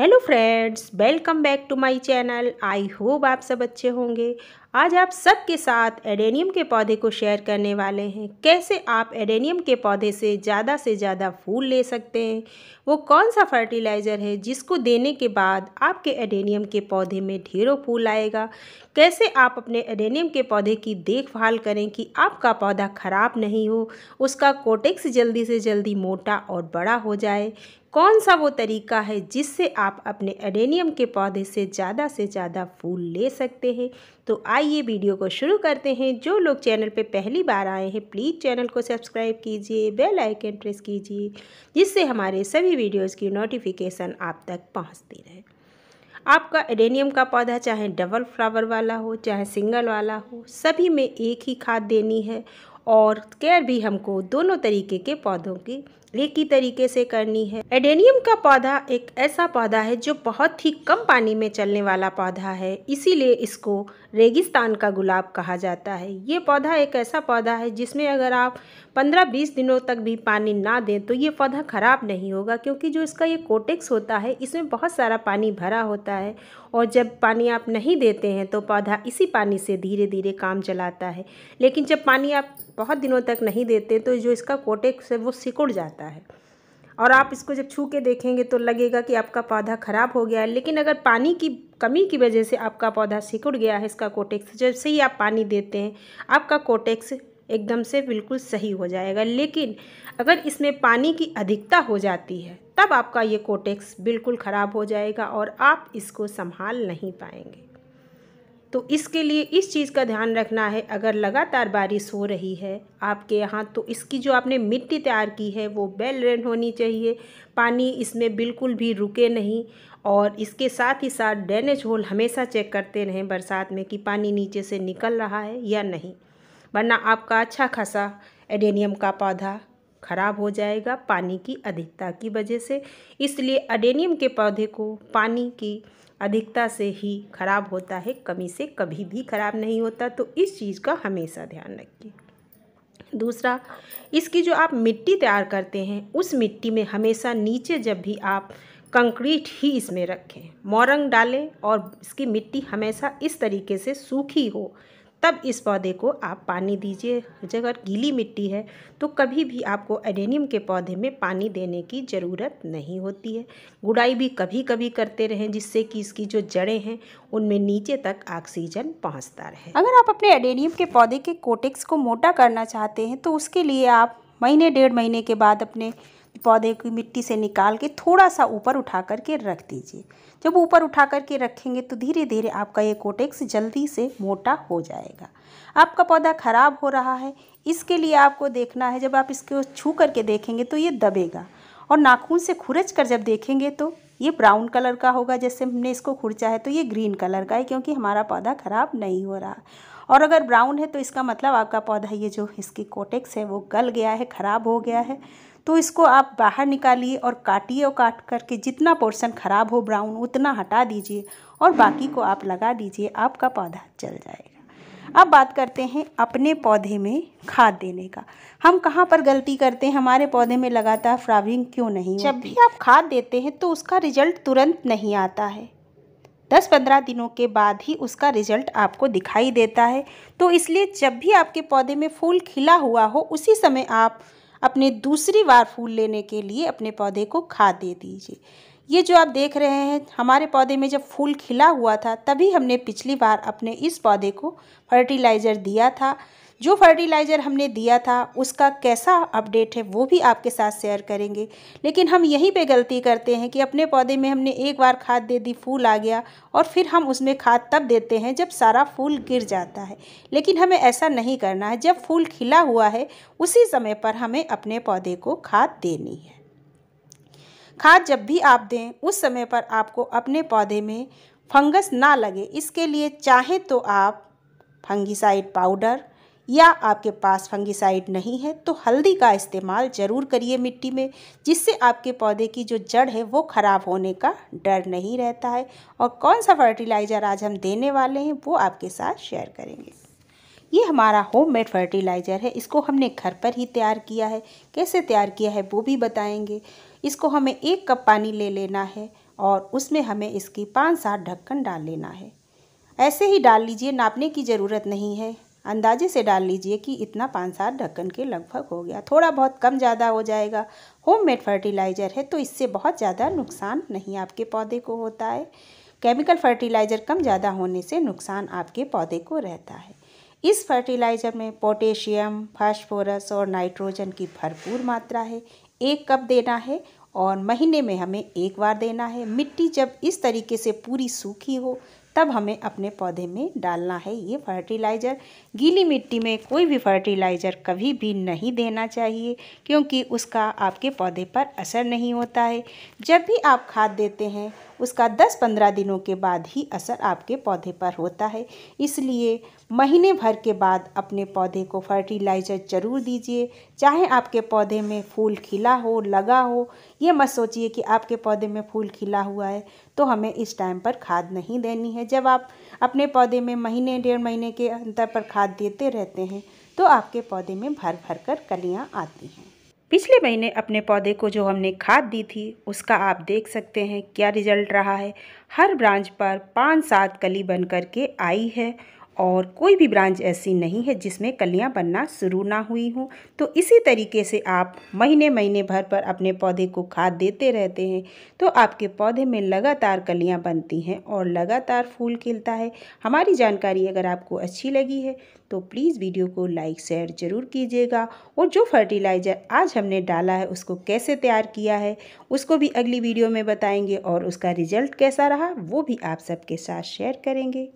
hello friends welcome back to my channel I hope आप सब अच्छे होंगे आज आप सबके साथ एडेनियम के पौधे को शेयर करने वाले हैं कैसे आप एडेनियम के पौधे से ज़्यादा से ज़्यादा फूल ले सकते हैं वो कौन सा फर्टिलाइज़र है जिसको देने के बाद आपके एडेनियम के पौधे में ढेरों फूल आएगा कैसे आप अपने एडेनियम के पौधे की देखभाल करें कि आपका पौधा ख़राब नहीं हो उसका कोटेक्स जल्दी से जल्दी मोटा और बड़ा हो जाए कौन सा वो तरीका है जिससे आप अपने एडेनियम के पौधे से ज़्यादा से ज़्यादा फूल ले सकते हैं तो आइए वीडियो को शुरू करते हैं जो लोग चैनल पे पहली बार आए हैं प्लीज़ चैनल को सब्सक्राइब कीजिए बेल आइकन प्रेस कीजिए जिससे हमारे सभी वीडियोज़ की नोटिफिकेशन आप तक पहुँचती रहे आपका एडेनियम का पौधा चाहे डबल फ्लावर वाला हो चाहे सिंगल वाला हो सभी में एक ही खाद देनी है और केयर भी हमको दोनों तरीके के पौधों की एक ही तरीके से करनी है एडेनियम का पौधा एक ऐसा पौधा है जो बहुत ही कम पानी में चलने वाला पौधा है इसीलिए इसको रेगिस्तान का गुलाब कहा जाता है ये पौधा एक ऐसा पौधा है जिसमें अगर आप 15-20 दिनों तक भी पानी ना दें तो ये पौधा ख़राब नहीं होगा क्योंकि जो इसका ये कोटेक्स होता है इसमें बहुत सारा पानी भरा होता है और जब पानी आप नहीं देते हैं तो पौधा इसी पानी से धीरे धीरे काम चलाता है लेकिन जब पानी आप बहुत दिनों तक नहीं देते तो जो इसका कोटेक्स है वो सिकुड़ जाता है और आप इसको जब छू के देखेंगे तो लगेगा कि आपका पौधा ख़राब हो गया है लेकिन अगर पानी की कमी की वजह से आपका पौधा सिकुड़ गया है इसका कोटेक्स जैसे ही आप पानी देते हैं आपका कोटेक्स एकदम से बिल्कुल सही हो जाएगा लेकिन अगर इसमें पानी की अधिकता हो जाती है तब आपका ये कोटेक्स बिल्कुल ख़राब हो जाएगा और आप इसको संभाल नहीं पाएंगे तो इसके लिए इस चीज़ का ध्यान रखना है अगर लगातार बारिश हो रही है आपके यहाँ तो इसकी जो आपने मिट्टी तैयार की है वो बेल रेन होनी चाहिए पानी इसमें बिल्कुल भी रुके नहीं और इसके साथ ही साथ ड्रेनेज होल हमेशा चेक करते रहें बरसात में कि पानी नीचे से निकल रहा है या नहीं वरना आपका अच्छा खासा एडेनियम का पौधा खराब हो जाएगा पानी की अधिकता की वजह से इसलिए अडेनियम के पौधे को पानी की अधिकता से ही खराब होता है कमी से कभी भी खराब नहीं होता तो इस चीज़ का हमेशा ध्यान रखिए दूसरा इसकी जो आप मिट्टी तैयार करते हैं उस मिट्टी में हमेशा नीचे जब भी आप कंक्रीट ही इसमें रखें मोरंग डालें और इसकी मिट्टी हमेशा इस तरीके से सूखी हो तब इस पौधे को आप पानी दीजिए जगह गीली मिट्टी है तो कभी भी आपको एडेनियम के पौधे में पानी देने की ज़रूरत नहीं होती है गुड़ाई भी कभी कभी करते रहें जिससे कि इसकी जो जड़ें हैं उनमें नीचे तक ऑक्सीजन पहुंचता रहे अगर आप अपने एडेनियम के पौधे के कोटेक्स को मोटा करना चाहते हैं तो उसके लिए आप महीने डेढ़ महीने के बाद अपने पौधे की मिट्टी से निकाल के थोड़ा सा ऊपर उठा करके रख दीजिए जब ऊपर उठा करके रखेंगे तो धीरे धीरे आपका ये कोटेक्स जल्दी से मोटा हो जाएगा आपका पौधा ख़राब हो रहा है इसके लिए आपको देखना है जब आप इसको छू करके देखेंगे तो ये दबेगा और नाखून से खुरच कर जब देखेंगे तो ये ब्राउन कलर का होगा जैसे हमने इसको खुर्चा है तो ये ग्रीन कलर का है क्योंकि हमारा पौधा ख़राब नहीं हो रहा और अगर ब्राउन है तो इसका मतलब आपका पौधा ये जो इसकी कोटेक्स है वो गल गया है ख़राब हो गया है तो इसको आप बाहर निकालिए और काटिए और काट करके जितना पोर्शन ख़राब हो ब्राउन उतना हटा दीजिए और बाकी को आप लगा दीजिए आपका पौधा चल जाएगा अब बात करते हैं अपने पौधे में खाद देने का हम कहाँ पर गलती करते हैं हमारे पौधे में लगातार फ्लावरिंग क्यों नहीं जब भी आप खाद देते हैं तो उसका रिजल्ट तुरंत नहीं आता है दस पंद्रह दिनों के बाद ही उसका रिजल्ट आपको दिखाई देता है तो इसलिए जब भी आपके पौधे में फूल खिला हुआ हो उसी समय आप अपने दूसरी बार फूल लेने के लिए अपने पौधे को खाद दे दीजिए ये जो आप देख रहे हैं हमारे पौधे में जब फूल खिला हुआ था तभी हमने पिछली बार अपने इस पौधे को फर्टिलाइज़र दिया था जो फर्टिलाइज़र हमने दिया था उसका कैसा अपडेट है वो भी आपके साथ शेयर करेंगे लेकिन हम यहीं पे गलती करते हैं कि अपने पौधे में हमने एक बार खाद दे दी फूल आ गया और फिर हम उसमें खाद तब देते हैं जब सारा फूल गिर जाता है लेकिन हमें ऐसा नहीं करना है जब फूल खिला हुआ है उसी समय पर हमें अपने पौधे को खाद देनी है खाद जब भी आप दें उस समय पर आपको अपने पौधे में फंगस ना लगे इसके लिए चाहे तो आप फंगिसाइड पाउडर या आपके पास फंगिसाइड नहीं है तो हल्दी का इस्तेमाल ज़रूर करिए मिट्टी में जिससे आपके पौधे की जो जड़ है वो ख़राब होने का डर नहीं रहता है और कौन सा फर्टिलाइज़र आज हम देने वाले हैं वो आपके साथ शेयर करेंगे ये हमारा होममेड फर्टिलाइज़र है इसको हमने घर पर ही तैयार किया है कैसे तैयार किया है वो भी बताएंगे इसको हमें एक कप पानी ले लेना है और उसमें हमें इसकी पाँच सात ढक्कन डाल लेना है ऐसे ही डाल लीजिए नापने की ज़रूरत नहीं है अंदाजे से डाल लीजिए कि इतना पाँच सात ढक्कन के लगभग हो गया थोड़ा बहुत कम ज़्यादा हो जाएगा होममेड फर्टिलाइज़र है तो इससे बहुत ज़्यादा नुकसान नहीं आपके पौधे को होता है केमिकल फर्टिलाइज़र कम ज़्यादा होने से नुकसान आपके पौधे को रहता है इस फर्टिलाइज़र में पोटेशियम फास्फोरस और नाइट्रोजन की भरपूर मात्रा है एक कप देना है और महीने में हमें एक बार देना है मिट्टी जब इस तरीके से पूरी सूखी हो तब हमें अपने पौधे में डालना है ये फर्टिलाइज़र गीली मिट्टी में कोई भी फर्टिलाइज़र कभी भी नहीं देना चाहिए क्योंकि उसका आपके पौधे पर असर नहीं होता है जब भी आप खाद देते हैं उसका 10-15 दिनों के बाद ही असर आपके पौधे पर होता है इसलिए महीने भर के बाद अपने पौधे को फर्टिलाइज़र ज़रूर दीजिए चाहे आपके पौधे में फूल खिला हो लगा हो ये मत सोचिए कि आपके पौधे में फूल खिला हुआ है तो हमें इस टाइम पर खाद नहीं देनी है जब आप अपने पौधे में महीने डेढ़ महीने के अंतर पर खाद देते रहते हैं तो आपके पौधे में भर भर कर कलियाँ आती हैं पिछले महीने अपने पौधे को जो हमने खाद दी थी उसका आप देख सकते हैं क्या रिजल्ट रहा है हर ब्रांच पर पाँच सात कली बन कर के आई है और कोई भी ब्रांच ऐसी नहीं है जिसमें कलियां बनना शुरू ना हुई हो तो इसी तरीके से आप महीने महीने भर पर अपने पौधे को खाद देते रहते हैं तो आपके पौधे में लगातार कलियां बनती हैं और लगातार फूल खिलता है हमारी जानकारी अगर आपको अच्छी लगी है तो प्लीज़ वीडियो को लाइक शेयर ज़रूर कीजिएगा और जो फर्टिलाइज़र आज हमने डाला है उसको कैसे तैयार किया है उसको भी अगली वीडियो में बताएंगे और उसका रिजल्ट कैसा रहा वो भी आप सबके साथ शेयर करेंगे